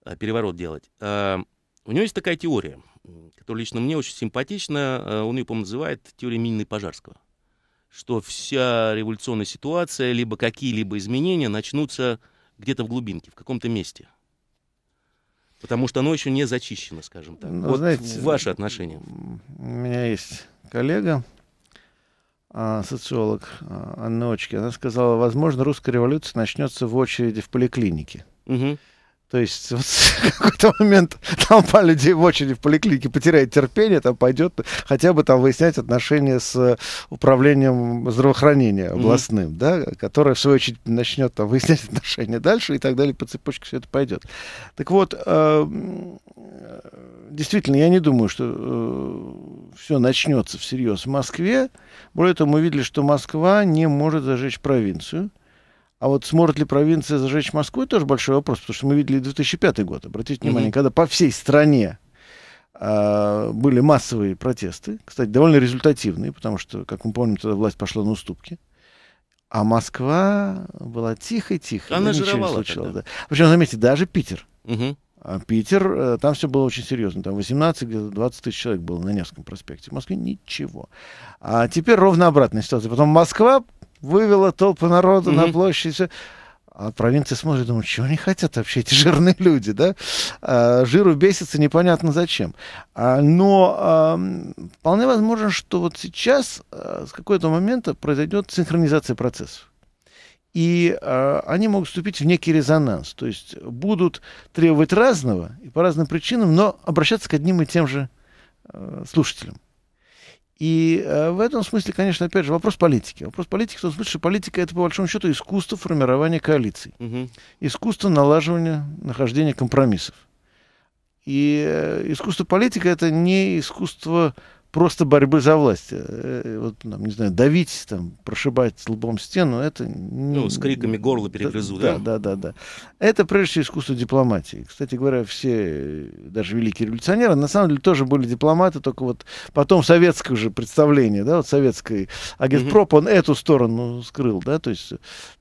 э, переворот делать. У него есть такая теория, которая лично мне очень симпатична. Э, он ее, по-моему, называет теорией Минина и Пожарского. Что вся революционная ситуация, либо какие-либо изменения начнутся где-то в глубинке, в каком-то месте. Потому что оно еще не зачищено, скажем так. Ну, вот знаете, ваше отношение. У меня есть коллега, а, социолог а, Анна Очки. Она сказала, возможно, русская революция начнется в очереди в поликлинике. Угу. То есть вот, в какой-то момент толпа людей в очереди в поликлинике потеряет терпение, там пойдет хотя бы там выяснять отношения с управлением здравоохранения областным, mm-hmm. да, которое в свою очередь начнет там выяснять отношения дальше и так далее, по цепочке все это пойдет. Так вот, э, действительно, я не думаю, что э, все начнется всерьез в Москве. Более того, мы видели, что Москва не может зажечь провинцию. А вот сможет ли провинция зажечь Москву, это тоже большой вопрос, потому что мы видели 2005 год. Обратите внимание, mm-hmm. когда по всей стране э, были массовые протесты, кстати, довольно результативные, потому что, как мы помним, тогда власть пошла на уступки. А Москва была тихой-тихой. Она да, ничего не случилось. Тогда. Да. Причем, заметьте, даже Питер. Угу. А Питер, э, там все было очень серьезно. Там 18-20 тысяч человек было на Невском проспекте. В Москве ничего. А теперь ровно обратная ситуация. Потом Москва вывела толпу народа mm-hmm. на площадь. А провинции смотрят, думают, чего они хотят вообще, эти жирные люди, да? А, жиру бесится непонятно зачем. А, но а, вполне возможно, что вот сейчас а, с какого-то момента произойдет синхронизация процессов. И э, они могут вступить в некий резонанс. То есть будут требовать разного и по разным причинам, но обращаться к одним и тем же э, слушателям. И э, в этом смысле, конечно, опять же, вопрос политики. Вопрос политики, что слышишь, политика это, по большому счету, искусство формирования коалиций. Угу. Искусство налаживания, нахождения компромиссов. И э, искусство политика это не искусство просто борьбы за власть. Э, э, вот, там, не знаю, давить, там, прошибать лбом стену, это... Ну, с криками горло перегрызу, да? Да, да, да. да. Это, прежде всего, искусство дипломатии. Кстати говоря, все, э, даже великие революционеры, на самом деле, тоже были дипломаты, только вот потом советское же представление, да, вот советский агентпроп, угу. он эту сторону скрыл, да, то есть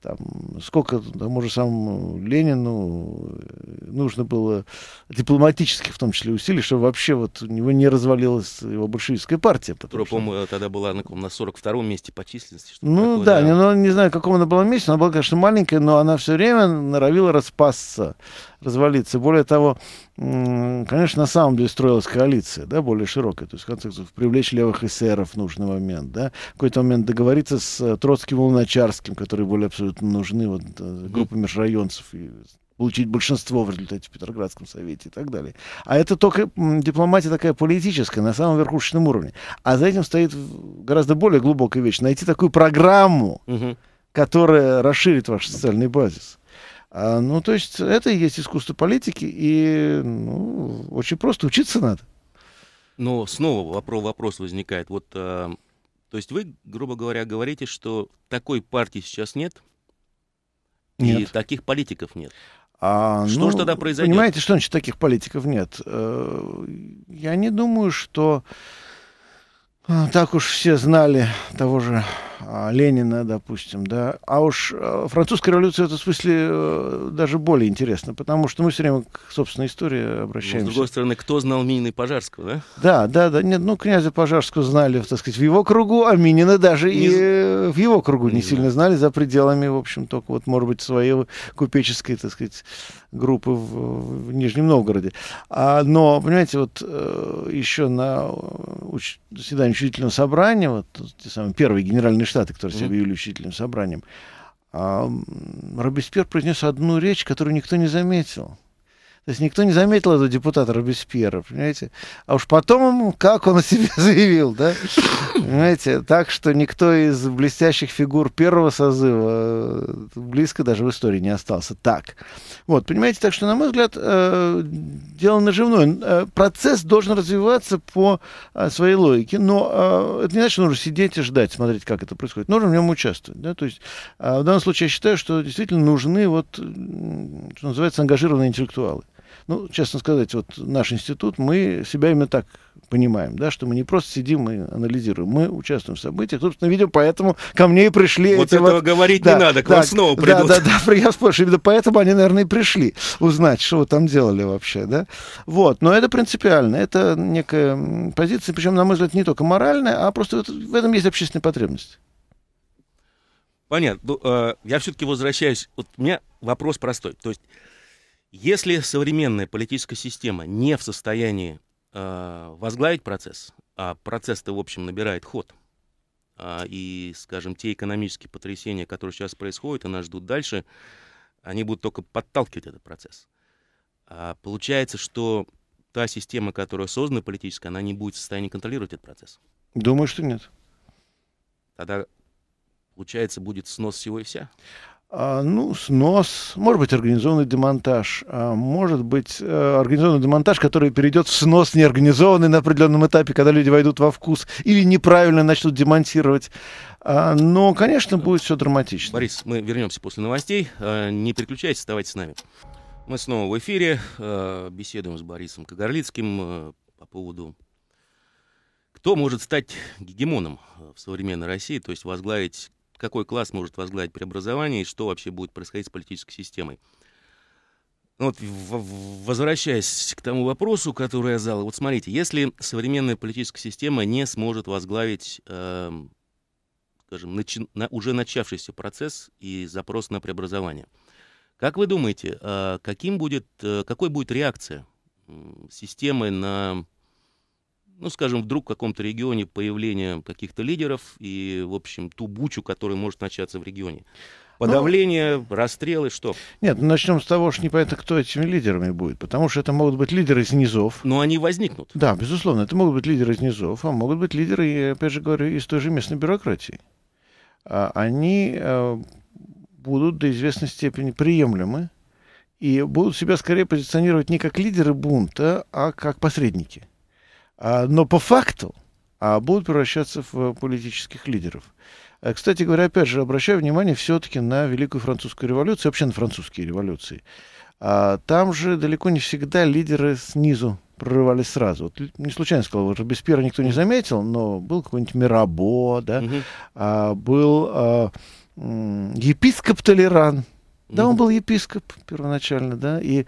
там сколько тому же самому Ленину нужно было дипломатических, в том числе, усилий, чтобы вообще вот у него не развалилось его большевистское коммунистическая партия. Которая, по-моему, тогда была на, на 42-м месте по численности. Ну такое, да, да. Не, ну, не знаю, каком она была месте, она была, конечно, маленькая, но она все время норовила распасться, развалиться. Более того, конечно, на самом деле строилась коалиция, да, более широкая. То есть, в конце концов, привлечь левых эсеров в нужный момент, да. В какой-то момент договориться с э, Троцким и Луначарским, которые были абсолютно нужны, вот э, группа ну, межрайонцев и получить большинство в результате в Петроградском совете и так далее. А это только дипломатия такая политическая, на самом верхушечном уровне. А за этим стоит гораздо более глубокая вещь. Найти такую программу, угу. которая расширит ваш социальный базис. А, ну, то есть это и есть искусство политики, и ну, очень просто учиться надо. Но снова вопрос, вопрос возникает. Вот, э, то есть вы, грубо говоря, говорите, что такой партии сейчас нет, нет. и таких политиков нет. А, что ну, же тогда произойдет? Понимаете, что значит таких политиков нет? Э, я не думаю, что э, так уж все знали того же а, Ленина, допустим, да. А уж э, французская революция в этом смысле э, даже более интересна, потому что мы все время к собственной истории ну, обращаемся. Но, с другой стороны, кто знал Минина и Пожарского, да? Да, да, да. Нет, ну, князя Пожарского знали, так сказать, в его кругу, а Минина даже не... и в его кругу не, не сильно знали, за пределами, в общем, только вот, может быть, своей купеческой, так сказать, группы в, в Нижнем Новгороде. А, но, понимаете, вот э, еще на уч... заседании учительного собрания, вот те самые первые генеральные Штаты, которые mm-hmm. себя объявили учительным собранием, а Робеспьер произнес одну речь, которую никто не заметил. То есть никто не заметил этого депутата Робеспьера, понимаете? А уж потом, как он о себе заявил, да? Понимаете? Так что никто из блестящих фигур первого созыва э, близко даже в истории не остался. Так. Вот, понимаете, так что, на мой взгляд, э, дело наживное. Э, процесс должен развиваться по своей логике, но это не значит, что нужно сидеть и ждать, смотреть, как это происходит. Нужно в нем участвовать, да? То есть в данном случае я считаю, что действительно нужны вот, что называется, ангажированные интеллектуалы ну, честно сказать, вот наш институт, мы себя именно так понимаем, да, что мы не просто сидим мы анализируем, мы участвуем в событиях. Собственно, видимо, поэтому ко мне и пришли вот этого вот... говорить да, не надо, к да, вам снова да, придут. Да, да, да, я спрашиваю, поэтому они, наверное, и пришли узнать, что вы там делали вообще, да. Вот, но это принципиально, это некая позиция, причем, на мой взгляд, не только моральная, а просто вот в этом есть общественная потребность. Понятно. Ну, а, я все-таки возвращаюсь. Вот у меня вопрос простой. То есть если современная политическая система не в состоянии э, возглавить процесс, а процесс-то, в общем, набирает ход, э, и, скажем, те экономические потрясения, которые сейчас происходят и нас ждут дальше, они будут только подталкивать этот процесс. А получается, что та система, которая создана политическая, она не будет в состоянии контролировать этот процесс. Думаю, что нет. Тогда, получается, будет снос всего и вся. А, ну, снос, может быть, организованный демонтаж, а, может быть, э, организованный демонтаж, который перейдет в снос неорганизованный на определенном этапе, когда люди войдут во вкус или неправильно начнут демонтировать. А, но, конечно, э, будет все драматично. Борис, мы вернемся после новостей. Э, не переключайтесь, оставайтесь с нами. Мы снова в эфире, беседуем с Борисом Кагарлицким по поводу кто может стать гегемоном в современной России, то есть возглавить какой класс может возглавить преобразование и что вообще будет происходить с политической системой. Ну вот, возвращаясь к тому вопросу, который я задал, вот смотрите, если современная политическая система не сможет возглавить, э, скажем, начи- на уже начавшийся процесс и запрос на преобразование, как вы думаете, э, каким будет, э, какой будет реакция системы на ну, скажем, вдруг в каком-то регионе появление каких-то лидеров и, в общем, ту бучу, которая может начаться в регионе. Ну, Подавление, ну, расстрелы, что? Нет, ну, начнем с того, что непонятно, кто этими лидерами будет, потому что это могут быть лидеры из низов. Но они возникнут. Да, безусловно, это могут быть лидеры из низов, а могут быть лидеры, я опять же говорю, из той же местной бюрократии. А они э, будут до известной степени приемлемы и будут себя скорее позиционировать не как лидеры бунта, а как посредники. А, но по факту а, будут превращаться в э, политических лидеров. Э, кстати говоря, опять же, обращаю внимание все-таки на Великую Французскую революцию, вообще на французские революции. А, там же далеко не всегда лидеры снизу прорывались сразу. Вот не случайно сказал, что Робеспьера никто не заметил, но был какой-нибудь Мирабо, да, угу. а, был а, епископ Толеран, да, он был епископ первоначально, да, и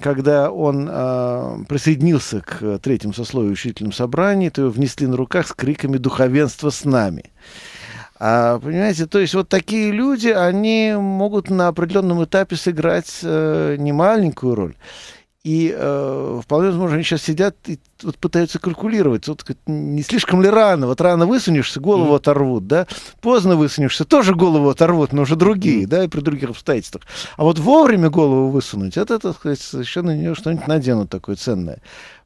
когда он э, присоединился к э, третьему сословию учительным собрании, то его внесли на руках с криками «Духовенство с нами!». А, понимаете, то есть вот такие люди, они могут на определенном этапе сыграть э, немаленькую роль. И э, вполне возможно, они сейчас сидят и вот пытаются калькулировать, вот не слишком ли рано, вот рано высунешься, голову mm. оторвут, да, поздно высунешься, тоже голову оторвут, но уже другие, mm. да, и при других обстоятельствах. А вот вовремя голову высунуть, это, так сказать, совершенно на нее что-нибудь наденут такое ценное.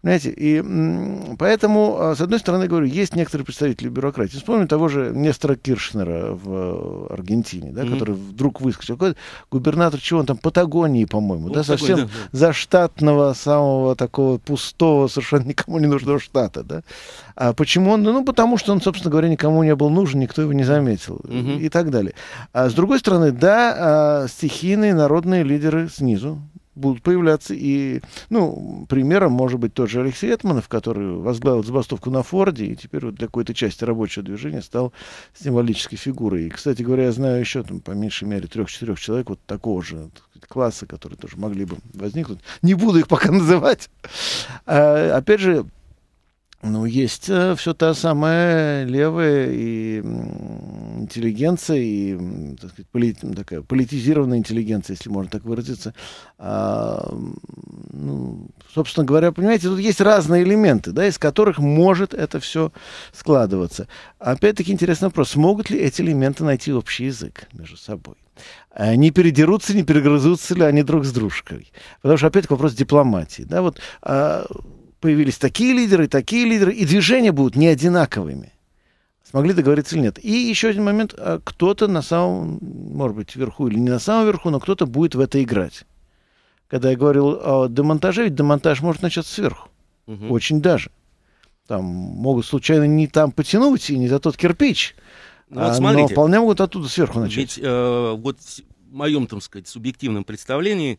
Понимаете, и поэтому, а, с одной стороны, говорю, есть некоторые представители бюрократии. Вспомним того же Нестора Киршнера в э, Аргентине, да, mm который вдруг выскочил. Какой губернатор чего он там, Патагонии, по-моему, вот ну, да, такой, совсем да, да. заштатного, самого такого пустого, совершенно никому не нужного штата, да. А почему он? Ну, потому что он, собственно говоря, никому не был нужен, никто его не заметил угу. и так далее. А с другой стороны, да, а, стихийные народные лидеры снизу, будут появляться и, ну, примером может быть тот же Алексей Этманов, который возглавил забастовку на Форде и теперь вот для какой-то части рабочего движения стал символической фигурой. И, кстати говоря, я знаю еще там по меньшей мере трех-четырех человек вот такого же класса, которые тоже могли бы возникнуть. Не буду их пока называть. А, опять же, ну, есть э, все та самая левая и интеллигенция, и так сказать, поли, такая политизированная интеллигенция, если можно так выразиться. А, ну, собственно говоря, понимаете, тут есть разные элементы, да, из которых может это все складываться. Опять-таки интересный вопрос, смогут ли эти элементы найти общий язык между собой? А не передерутся, не перегрызутся ли они друг с дружкой. Потому что опять вопрос дипломатии. Да, вот, а, появились такие лидеры, такие лидеры, и движения будут не одинаковыми. Смогли договориться или нет. И еще один момент. А, кто-то на самом, может быть, вверху или не на самом верху, но кто-то будет в это играть. Когда я говорил о демонтаже, ведь демонтаж может начаться сверху. Угу. Очень даже. Там могут случайно не там потянуть и не за тот кирпич. Ну, вот а, смотрите, но вполне могут оттуда сверху начать. Ведь э, вот в моем, так сказать, субъективном представлении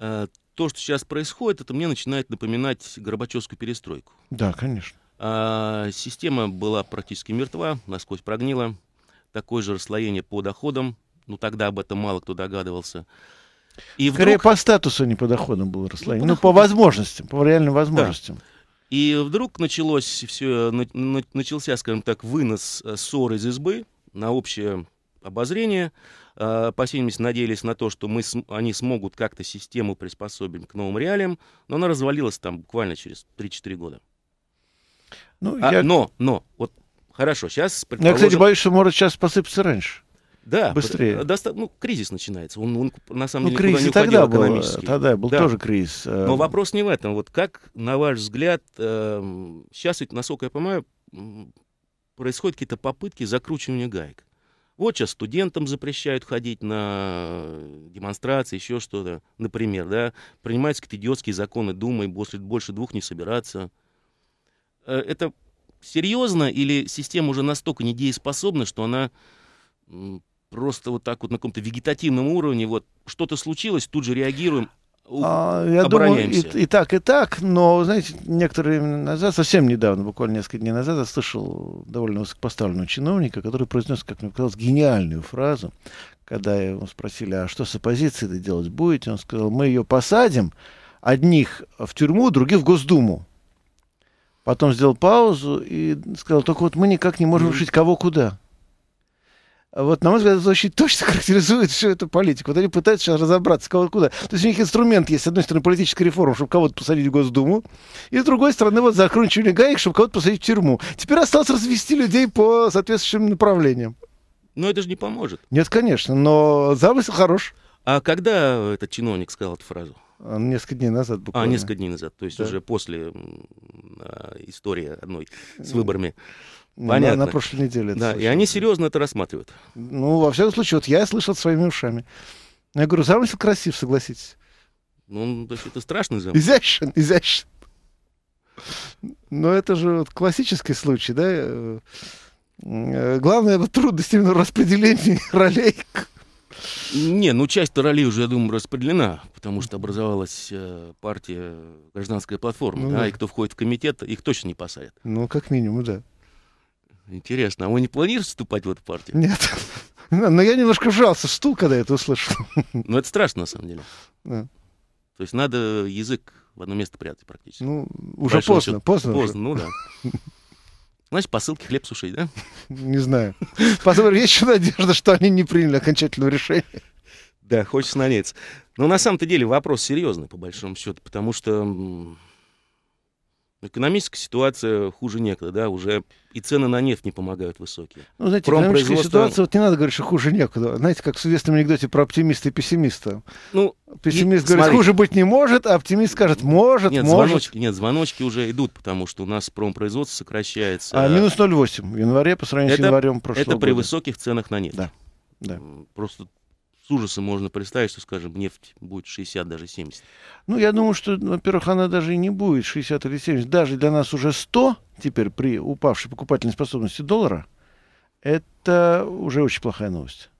э, то, что сейчас происходит, это мне начинает напоминать Горбачевскую перестройку. Да, конечно. А, система была практически мертва, насквозь прогнила. Такое же расслоение по доходам. Ну, тогда об этом мало кто догадывался. И вдруг... по статусу, а не по доходам было расслоение. Ну, по, ну, по возможностям, по реальным возможностям. Да. И вдруг началось все, начался, скажем так, вынос э, ссор из избы на общее обозрение. Э, по всей видимости, надеялись на то, что мы, они смогут как-то систему приспособить к новым реалиям, но она развалилась там буквально через 3-4 года. Ну, а, я... Но, но, вот хорошо, сейчас... Я, кстати, боюсь, что может сейчас посыпаться раньше. Да, быстрее. Э, доста- ну, кризис начинается. Он, он на самом ну, деле кризис не тогда уходил экономический. Был, тогда был да. тоже кризис. Э, но вопрос не в этом. Вот как, на ваш взгляд, сейчас ведь, насколько я понимаю, происходят какие-то попытки закручивания гаек. Вот сейчас студентам запрещают ходить на э, демонстрации, еще что-то, например, да, принимаются какие-то идиотские законы Думы, больше, больше двух не собираться. Э, это серьезно или система уже настолько недееспособна, что она просто вот так вот на каком-то вегетативном уровне, вот что-то случилось, тут же реагируем, а, я думаю, и, и так, и так, но, знаете, некоторые назад, совсем недавно, буквально несколько дней назад, я слышал довольно высокопоставленного чиновника, который произнес, как мне казалось, гениальную фразу, когда его спросили, а что с оппозицией делать будете, он сказал, мы ее посадим, одних в тюрьму, других в Госдуму. Потом сделал паузу и сказал, только вот мы никак не можем решить, кого куда вот, на мой взгляд, это очень точно характеризует всю эту политику. Вот они пытаются сейчас разобраться, кого куда. То есть у них инструмент есть, с одной стороны, политическая реформа, чтобы кого-то посадить в Госдуму, и с другой стороны, вот закручивание гаек, чтобы кого-то посадить в тюрьму. Теперь осталось развести людей по соответствующим направлениям. Но это же не поможет. Нет, конечно, но замысел хорош. А когда этот чиновник сказал эту фразу? А, несколько дней назад а, буквально. А, несколько дней назад, то есть да. уже после а, истории одной с выборами. Понятно. На, на прошлой неделе. Да, и они серьезно это рассматривают. Ну, во всяком случае, вот я слышал своими ушами. Я говорю, замысел красив, согласитесь. Ну, он это страшный замысел. Изящен, изящен. Но это же вот классический случай, да? Э, главное, это трудность именно распределения ролей. Не, ну часть ролей уже, я думаю, распределена, потому что образовалась э, партия э, гражданская платформа, ну, да, и кто входит в комитет, их точно не посадят. Ну, как минимум, да. Интересно, а вы не планируете вступать в эту партию? Нет. Ну, но я немножко вжался в стул, когда я это услышал. Ну, это страшно, на самом деле. Да. То есть надо язык в одно место прятать практически. Ну, уже поздно, счету. поздно. Поздно, уже. ну да. Значит, посылки хлеб сушить, да? Не знаю. Посмотрим, есть еще надежда, что они не приняли окончательного решения. Да, хочется надеяться. Но на самом-то деле вопрос серьезный, по большому счету, потому что Экономическая ситуация хуже некуда, да, уже и цены на нефть не помогают высокие. Ну, знаете, Промпроизводство... экономическая ситуация, вот не надо говорить, что хуже некуда. Знаете, как в известном анекдоте про оптимиста и пессимиста. Ну, Пессимист и, говорит, смотри. хуже быть не может, а оптимист скажет, может, нет, может. Звоночки, нет, звоночки уже идут, потому что у нас промпроизводство сокращается. А, минус 0,8 в январе по сравнению это, с январем прошлого Это года. при высоких ценах на нефть. Да. Да. Просто с ужасом можно представить, что, скажем, нефть будет 60, даже 70. Ну, я думаю, что, во-первых, она даже и не будет 60 или 70. Даже для нас уже 100 теперь при упавшей покупательной способности доллара, это уже очень плохая новость.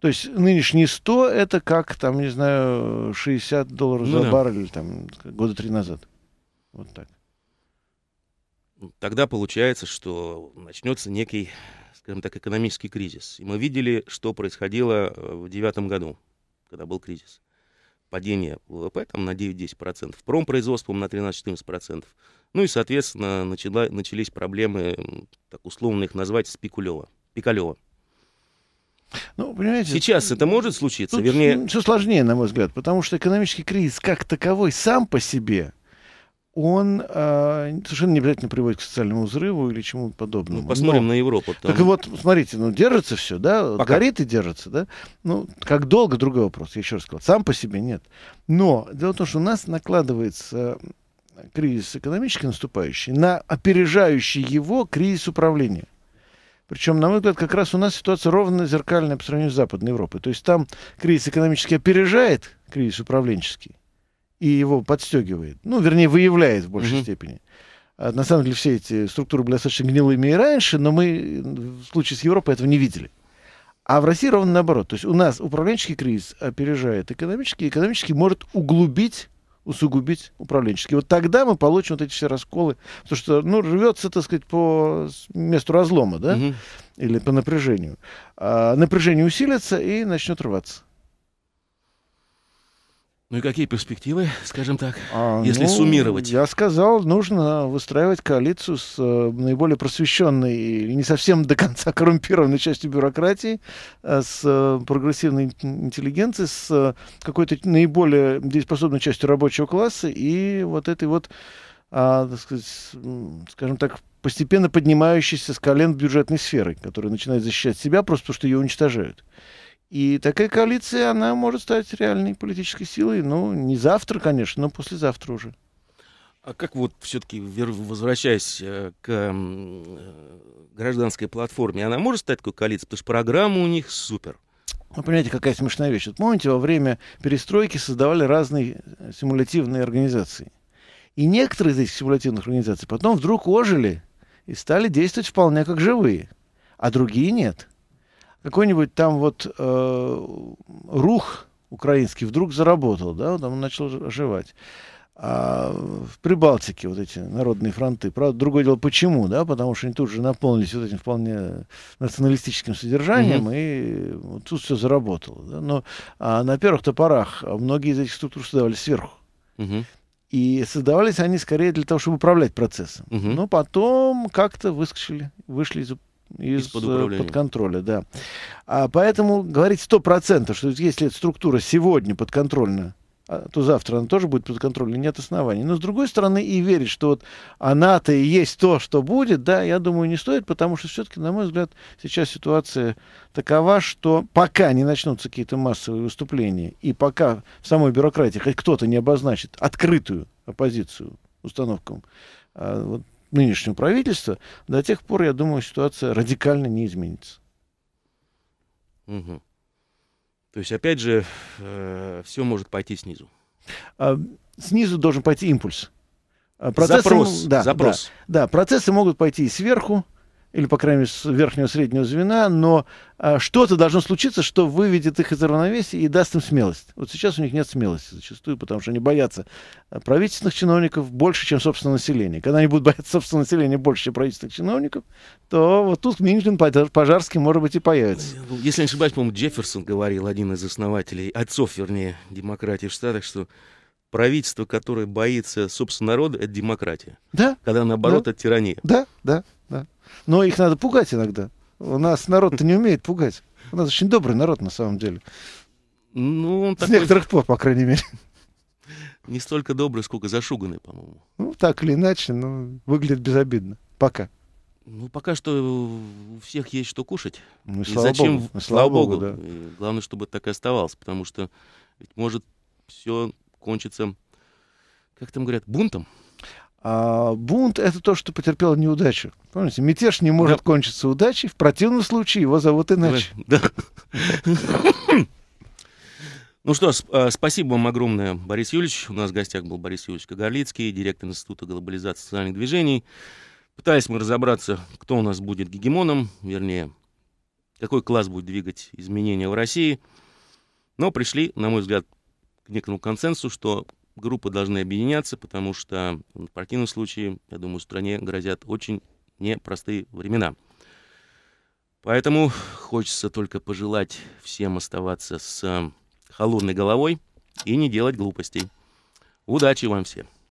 То есть нынешние 100 это как, там, не знаю, 60 долларов ну, за да. баррель там, года три назад. Вот так. Тогда получается, что начнется некий скажем так, экономический кризис. И мы видели, что происходило э, в девятом году, когда был кризис. Падение ВВП там на 9-10%, промпроизводством на 13-14%. Ну и, соответственно, начала, начались проблемы, так условно их назвать, спекулева, пикалева. Ну, понимаете, Сейчас это может случиться, вернее... Все сложнее, на мой взгляд, потому что экономический кризис как таковой сам по себе он э, совершенно не обязательно приводит к социальному взрыву или чему то подобному. Ну, посмотрим Но, на Европу. Там. Так вот, смотрите, ну держится все, да, Пока. горит и держится, да. Ну, как долго, другой вопрос, я еще раз сказал, сам по себе нет. Но дело в том, что у нас накладывается э, кризис экономический наступающий на опережающий его кризис управления. Причем, на мой взгляд, как раз у нас ситуация ровно зеркальная по сравнению с Западной Европой. То есть там кризис экономический опережает кризис управленческий и его подстегивает. Ну, вернее, выявляет в большей угу. степени. А, на самом деле все эти структуры были достаточно гнилыми и раньше, но мы в случае с Европой этого не видели. А в России ровно наоборот. То есть у нас управленческий кризис опережает экономический, и экономический может углубить усугубить управленческий. Вот тогда мы получим вот эти все расколы, потому что, ну, рвется, так сказать, по месту разлома, да, угу. или по напряжению. А напряжение усилится и начнет рваться. Ну и какие перспективы, скажем так, а, если ну, суммировать? Я сказал, нужно выстраивать коалицию с э, наиболее просвещенной не совсем до конца коррумпированной частью бюрократии, э, с э, прогрессивной интеллигенцией, с э, какой-то наиболее дееспособной частью рабочего класса и вот этой вот, э, так сказать, скажем так, постепенно поднимающейся с колен бюджетной сферы, которая начинает защищать себя просто потому, что ее уничтожают. И такая коалиция, она может стать реальной политической силой, ну не завтра, конечно, но послезавтра уже. А как вот все-таки, возвращаясь э, к э, гражданской платформе, она может стать такой коалицией? Потому что программа у них супер. Вы ну, понимаете, какая смешная вещь. Вот помните, во время перестройки создавали разные э, симулятивные организации. И некоторые из этих симулятивных организаций потом вдруг ожили и стали действовать вполне как живые, а другие нет какой-нибудь там вот э, рух украинский вдруг заработал, да, вот он начал оживать. А в Прибалтике вот эти народные фронты. Правда, другое дело, почему, да, потому что они тут же наполнились вот этим вполне националистическим содержанием, угу. и вот тут все заработало. Да? Но а на первых топорах многие из этих структур создавались сверху. Угу. И создавались они скорее для того, чтобы управлять процессом. Угу. Но потом как-то выскочили, вышли из из, под э, под контроля, да. А поэтому говорить сто процентов, что если эта структура сегодня подконтрольна, а, то завтра она тоже будет подконтрольна, нет оснований. Но с другой стороны и верить, что вот она-то и есть то, что будет, да, я думаю, не стоит, потому что все-таки, на мой взгляд, сейчас ситуация такова, что пока не начнутся какие-то массовые выступления и пока в самой бюрократии хоть кто-то не обозначит открытую оппозицию установкам, а вот нынешнего правительства, до тех пор, я думаю, ситуация радикально не изменится. Угу. То есть, опять же, э, все может пойти снизу. А, снизу должен пойти импульс. А, процессы, запрос. Да, запрос. Да, да, процессы могут пойти и сверху или, по крайней мере, с верхнего среднего звена, но а, что-то должно случиться, что выведет их из равновесия и даст им смелость. Вот сейчас у них нет смелости зачастую, потому что они боятся а, правительственных чиновников больше, чем собственного населения. Когда они будут бояться собственного населения больше, чем правительственных чиновников, то вот тут Минклин Пожарский, может быть, и появится. Ну, если не ошибаюсь, по-моему, Джефферсон говорил, один из основателей, отцов, вернее, демократии в Штатах, что правительство, которое боится, собственного народа, это демократия. Да. Когда наоборот, да. это тирания. Да, да, да. Но их надо пугать иногда. У нас народ-то не умеет пугать. У нас очень добрый народ, на самом деле. Ну, он С некоторых пор, по крайней мере. Не столько добрый, сколько зашуганный, по-моему. Ну, так или иначе, но ну, выглядит безобидно. Пока. Ну, пока что у всех есть что кушать. Ну, и слава зачем, богу. слава богу, богу да. Э, главное, чтобы так и оставалось, потому что ведь может все кончится, как там говорят, бунтом. А бунт — это то, что потерпело неудачу. Помните, мятеж не может да. кончиться удачей, в противном случае его зовут иначе. Да. Ну что а, спасибо вам огромное, Борис Юрьевич. У нас в гостях был Борис Юрьевич Кагарлицкий, директор Института глобализации социальных движений. Пытались мы разобраться, кто у нас будет гегемоном, вернее, какой класс будет двигать изменения в России. Но пришли, на мой взгляд, к некому консенсусу, что группы должны объединяться, потому что в противном случае, я думаю, стране грозят очень непростые времена. Поэтому хочется только пожелать всем оставаться с холодной головой и не делать глупостей. Удачи вам всем!